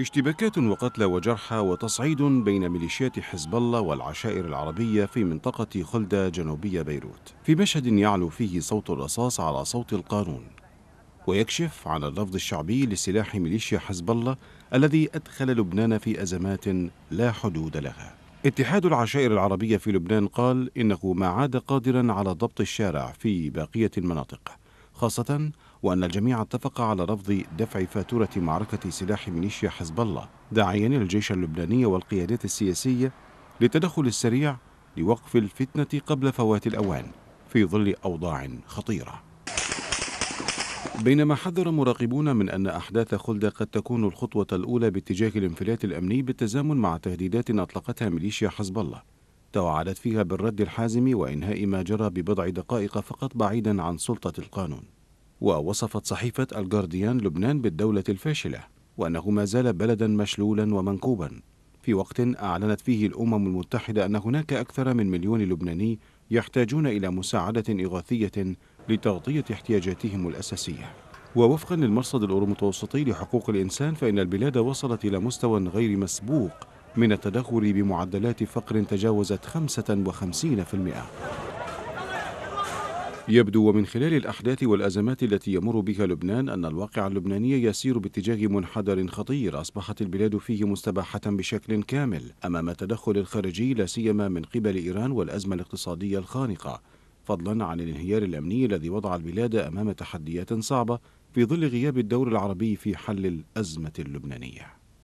اشتباكات وقتلى وجرحى وتصعيد بين ميليشيات حزب الله والعشائر العربية في منطقة خلدة جنوبية بيروت في مشهد يعلو فيه صوت الرصاص على صوت القانون ويكشف عن اللفظ الشعبي لسلاح ميليشيا حزب الله الذي أدخل لبنان في أزمات لا حدود لها اتحاد العشائر العربية في لبنان قال إنه ما عاد قادرا على ضبط الشارع في باقية المناطق خاصة وأن الجميع اتفق على رفض دفع فاتورة معركة سلاح ميليشيا حزب الله داعيا الجيش اللبناني والقيادات السياسية للتدخل السريع لوقف الفتنة قبل فوات الأوان في ظل أوضاع خطيرة بينما حذر مراقبون من أن أحداث خلدة قد تكون الخطوة الأولى باتجاه الانفلات الأمني بالتزامن مع تهديدات أطلقتها ميليشيا حزب الله توعدت فيها بالرد الحازم وإنهاء ما جرى ببضع دقائق فقط بعيدا عن سلطة القانون ووصفت صحيفة الجارديان لبنان بالدولة الفاشلة وأنه ما زال بلدا مشلولا ومنكوبا في وقت أعلنت فيه الأمم المتحدة أن هناك أكثر من مليون لبناني يحتاجون إلى مساعدة إغاثية لتغطية احتياجاتهم الأساسية ووفقا للمرصد الأورومتوسطي لحقوق الإنسان فإن البلاد وصلت إلى مستوى غير مسبوق من التدهور بمعدلات فقر تجاوزت 55% يبدو ومن خلال الأحداث والأزمات التي يمر بها لبنان أن الواقع اللبناني يسير باتجاه منحدر خطير أصبحت البلاد فيه مستباحة بشكل كامل أمام التدخل الخارجي لا سيما من قبل إيران والأزمة الاقتصادية الخانقة فضلا عن الانهيار الأمني الذي وضع البلاد أمام تحديات صعبة في ظل غياب الدور العربي في حل الأزمة اللبنانية